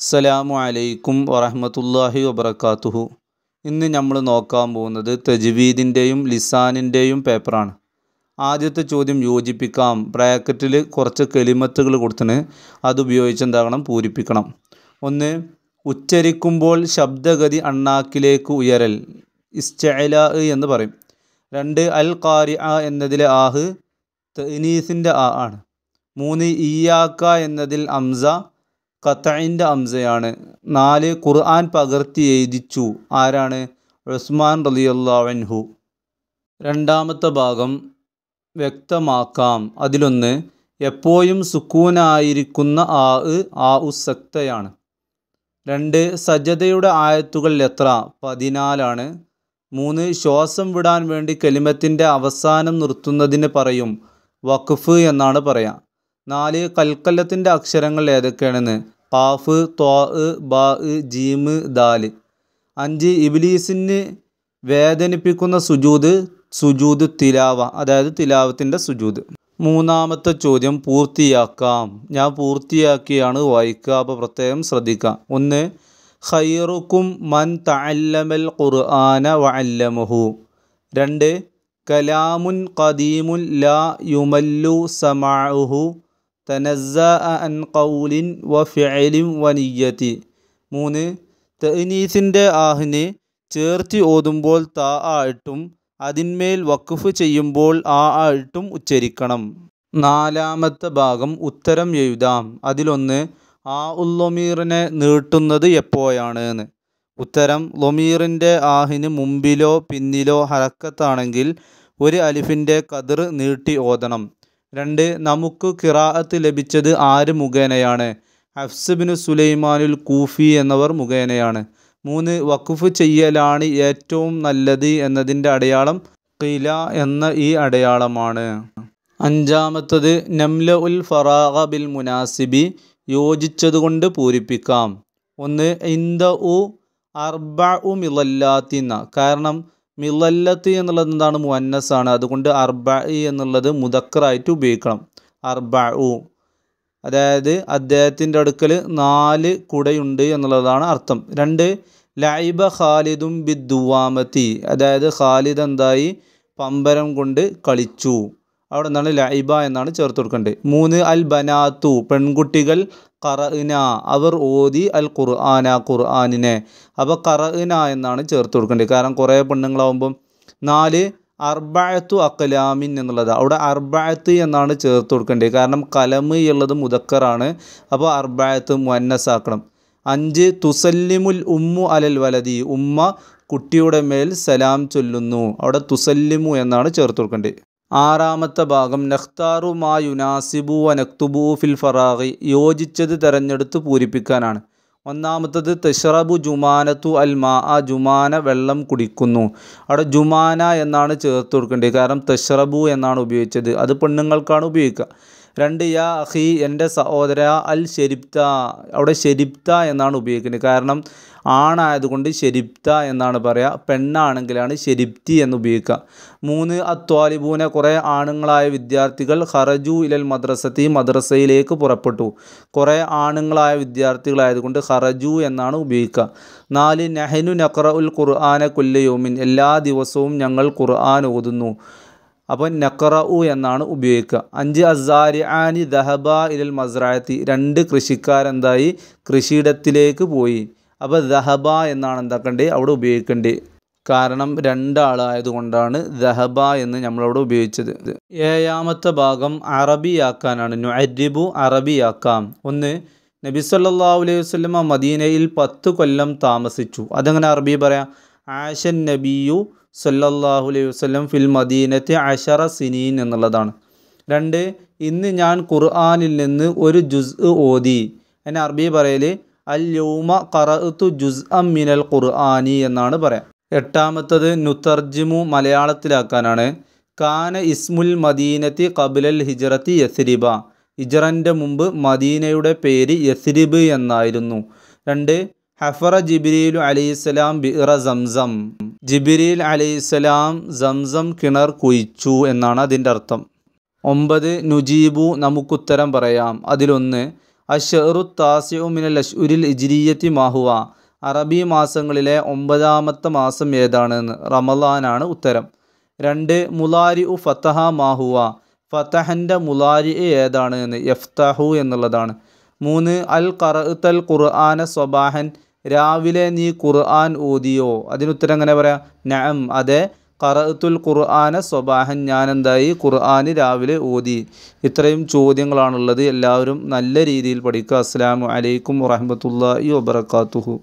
അസ്സലാമു അലൈക്കും വറഹമത്തല്ലാഹി വബർക്കാത്തുഹു ഇന്ന് നമ്മൾ നോക്കാൻ പോകുന്നത് തജ്വീദിൻ്റെയും ലിസാനിൻ്റെയും പേപ്പറാണ് ആദ്യത്തെ ചോദ്യം യോജിപ്പിക്കാം ബ്രാക്കറ്റിൽ കുറച്ച് കെളിമത്തുകൾ കൊടുത്തിന് അതുപയോഗിച്ച് എന്താകണം പൂരിപ്പിക്കണം ഒന്ന് ഉച്ചരിക്കുമ്പോൾ ശബ്ദഗതി അണ്ണാക്കിലേക്ക് ഉയരൽ ഇസ്റ്റൈല എന്ന് പറയും രണ്ട് അൽ കാരി ആ എന്നതിലെ ആഹ് തനീസിൻ്റെ ആ ആണ് മൂന്ന് ഇയാക്ക എന്നതിൽ അംസ ഖത്തഇൻ്റെ അംസയാണ് നാല് ഖുർആൻ പകർത്തി എഴുതിച്ചു ആരാണ് ഉസ്മാൻ റലിയല്ലാവൻഹു രണ്ടാമത്തെ ഭാഗം വ്യക്തമാക്കാം അതിലൊന്ന് എപ്പോഴും സുക്കൂനായിരിക്കുന്ന ആ ആ ഉസക്തയാണ് രണ്ട് സജ്ജതയുടെ ആയത്തുകൾ എത്ര പതിനാലാണ് മൂന്ന് ശ്വാസം വിടാൻ വേണ്ടി കലിമത്തിൻ്റെ അവസാനം നിർത്തുന്നതിന് പറയും വഖഫ് എന്നാണ് പറയാം നാല് കൽക്കല്ലത്തിൻ്റെ അക്ഷരങ്ങൾ ഏതൊക്കെയാണെന്ന് പാഫ് ത്വാ ബാ ജീമ് ദാല് അഞ്ച് ഇബിലീസിന് വേദനിപ്പിക്കുന്ന സുജൂദ് സുജൂദ് തിലാവ അതായത് തിലാവത്തിൻ്റെ സുജൂദ് മൂന്നാമത്തെ ചോദ്യം പൂർത്തിയാക്കാം ഞാൻ പൂർത്തിയാക്കിയാണ് വായിക്കുക അപ്പോൾ പ്രത്യേകം ശ്രദ്ധിക്കാം ഒന്ന് ഖൈറുക്കും മൻ തഅല്ലമൽ ഖുർആന വഅല്ലമഹു രണ്ട് കലാമുൻ ഖദീമുൻ ലാ യുമല്ലു സമാഹു തനസ്സ അൻ കൗലിൻ വ ഫിഅലിം വനിയത്തി മൂന്ന് തനീസിൻ്റെ ആഹിനെ ചേർത്തി ഓതുമ്പോൾ താ ആയിട്ടും അതിന്മേൽ വഖഫ് ചെയ്യുമ്പോൾ ആ ആയിട്ടും ഉച്ചരിക്കണം നാലാമത്തെ ഭാഗം ഉത്തരം എഴുതാം അതിലൊന്ന് ആ ഉല്ലൊമീറിനെ നീട്ടുന്നത് എപ്പോഴാണ് എന്ന് ഉത്തരം ലൊമീറിൻ്റെ ആഹിന് മുമ്പിലോ പിന്നിലോ ഹരക്കത്താണെങ്കിൽ ഒരു അലിഫിൻ്റെ കതിർ നീട്ടി ഓതണം രണ്ട് നമുക്ക് കിറാഅത്ത് ലഭിച്ചത് ആര് മുഖേനയാണ് ഹഫ്സബിനു സുലൈമാനുൽ കൂഫി എന്നവർ മുഖേനയാണ് മൂന്ന് വഖഫ് ചെയ്യലാണ് ഏറ്റവും നല്ലത് എന്നതിൻ്റെ അടയാളം ഖില എന്ന ഈ അടയാളമാണ് അഞ്ചാമത്തത് നംല ഉൽ ഫറാഖ ബിൽ മുനാസിബി യോജിച്ചതുകൊണ്ട് പൂരിപ്പിക്കാം ഒന്ന് ഇന്ത ഉ അർബ ഉ കാരണം മില്ലത്ത് എന്നുള്ളത് എന്താണ് ആണ് അതുകൊണ്ട് അർബ എന്നുള്ളത് മുതക്കറായിട്ട് ഉപയോഗിക്കണം അർബ ഉ അതായത് അദ്ദേഹത്തിൻ്റെ അടുക്കൽ നാല് കുടയുണ്ട് എന്നുള്ളതാണ് അർത്ഥം രണ്ട് ലൈബ ഖാലിദും ബിദ്ദുവാമത്തി അതായത് ഖാലിദ് എന്തായി പമ്പരം കൊണ്ട് കളിച്ചു അവിടെ നിന്നാണ് ലൈബ എന്നാണ് ചേർത്ത് കൊടുക്കേണ്ടത് മൂന്ന് അൽ ബനാത്തു പെൺകുട്ടികൾ കറഇന അവർ ഓതി അൽ ഖുർആന ഖുർആാനിനെ അപ്പോൾ കറഇന എന്നാണ് ചേർത്ത് കൊടുക്കേണ്ടത് കാരണം കുറേ പെണ്ണുങ്ങളാവുമ്പം നാല് അർബായത്തു അക്കലാമിൻ എന്നുള്ളത് അവിടെ അർബായത്ത് എന്നാണ് ചേർത്ത് കൊടുക്കേണ്ടത് കാരണം കലമ് എന്നുള്ളത് മുതക്കറാണ് അപ്പോൾ അർബായത്ത് മുന്നസാക്കണം അഞ്ച് തുസല്ലിമുൽ ഉമ്മു അലൽ വലതി ഉമ്മ കുട്ടിയുടെ മേൽ സലാം ചൊല്ലുന്നു അവിടെ തുസല്ലിമു എന്നാണ് ചേർത്ത് കൊടുക്കേണ്ടത് ആറാമത്തെ ഭാഗം നഖ്താറു മാ യുനാസിബു അനക്തുബു ഫിൽ ഫറാഖി യോജിച്ചത് തിരഞ്ഞെടുത്ത് പൂരിപ്പിക്കാനാണ് ഒന്നാമത്തത് തഷറബു ജുമാനത്തു അൽ മാ ആ ജുമാന വെള്ളം കുടിക്കുന്നു അവിടെ ജുമാന എന്നാണ് ചേർത്ത് കൊടുക്കേണ്ടത് കാരണം തഷറബു എന്നാണ് ഉപയോഗിച്ചത് അത് പെണ്ണുങ്ങൾക്കാണ് ഉപയോഗിക്കുക രണ്ട് യാ അഹി എൻ്റെ സഹോദര അൽ ഷെരിബ്ത അവിടെ ഷെരിബ്ത എന്നാണ് ഉപയോഗിക്കുന്നത് കാരണം ആണായതുകൊണ്ട് ഷെരിബ്ത എന്നാണ് പറയുക പെണ്ണാണെങ്കിലാണ് ഷെരിബ്തി എന്ന് ഉപയോഗിക്കുക മൂന്ന് അത്വാലിബൂന കുറേ ആണുങ്ങളായ വിദ്യാർത്ഥികൾ ഹറജു ഇലൽ മദ്രസത്തി മദ്രസയിലേക്ക് പുറപ്പെട്ടു കുറേ ആണുങ്ങളായ വിദ്യാർത്ഥികളായതുകൊണ്ട് ഹറജു എന്നാണ് ഉപയോഗിക്കുക നാല് നെഹനു നഖ്റ ഉൽ ഖുർആാനെ കൊല്ലയോമിൻ എല്ലാ ദിവസവും ഞങ്ങൾ ഖുർആൻ ഓതുന്നു അപ്പോൾ നക്കറു എന്നാണ് ഉപയോഗിക്കുക അഞ്ച് അസാരി ആനി ദഹബ ഇരൽ മസ്രായത്തി രണ്ട് കൃഷിക്കാരെന്തായി കൃഷിയിടത്തിലേക്ക് പോയി അപ്പോൾ ദഹബ എന്നാണ് എന്താക്കേണ്ടത് അവിടെ ഉപയോഗിക്കേണ്ടത് കാരണം രണ്ടാളായതുകൊണ്ടാണ് ദഹബ എന്ന് നമ്മളവിടെ ഉപയോഗിച്ചത് ഏഴാമത്തെ ഭാഗം അറബിയാക്കാനാണ് നുഅരിബു അറബിയാക്കാം ഒന്ന് നബി സല്ലാ അലൈഹി വസ്ലമ മദീനയിൽ പത്ത് കൊല്ലം താമസിച്ചു അതങ്ങനെ അറബി പറയാം ആഷൻ നബിയു സല്ലല്ലാഹു അലൈഹി വസ്ലം ഫിൽ മദീനത്തെ അഷറ സിനീൻ എന്നുള്ളതാണ് രണ്ട് ഇന്ന് ഞാൻ ഖുർആാനിൽ നിന്ന് ഒരു ജുസ് ഓതി അതിന് അറബി പറയൽ അൽ യൗമ ഖറഅത്തു ജുസ് അമ്മിനൽ മിനൽ ഖുർആാനി എന്നാണ് പറയാം എട്ടാമത്തത് നുത്തർജിമു മലയാളത്തിലാക്കാനാണ് കാന ഇസ്മുൽ മദീനത്തി കബിലൽ ഹിജറത്തി യസ്രിബ ഹിജറൻ്റെ മുമ്പ് മദീനയുടെ പേര് യസ്രിബ് എന്നായിരുന്നു രണ്ട് ഹഫറ ജിബ്രീലു അലൈഹിസ്സലാം ബിറ സംസം ജിബിരിൽ അലൈഹിസ്സലാം സംസം കിണർ കുഴിച്ചു എന്നാണ് അതിൻ്റെ അർത്ഥം ഒമ്പത് നുജീബു നമുക്കുത്തരം പറയാം അതിലൊന്ന് അഷറു താസിഉ മിനൽ അഷ്ഉരിൽ ഇജിരിയത്തി മാഹുവ അറബി മാസങ്ങളിലെ ഒമ്പതാമത്തെ മാസം ഏതാണെന്ന് റമലാനാണ് ഉത്തരം രണ്ട് മുലാരി ഉ ഫത്തഹ മാഹുവ ഫത്തഹൻ്റെ മുലാരി ഏതാണ് എന്ന് യഫ്തഹു എന്നുള്ളതാണ് മൂന്ന് അൽ കറുത്തൽ ഖുർആന സ്വബാഹൻ രാവിലെ നീ ഖുർആൻ ഓതിയോ അതിനുത്തരം എങ്ങനെ പറയാം നഅം അതെ ഖറഅത്തുൽ ഖുർആന സ്വബാഹൻ ഞാൻ എന്തായി ഖുർആൻ രാവിലെ ഓതി ഇത്രയും ചോദ്യങ്ങളാണുള്ളത് എല്ലാവരും നല്ല രീതിയിൽ പഠിക്കുക അസ്സാം വലൈക്കും വറഹ്മത്തുള്ളാഹി വബറകാതുഹു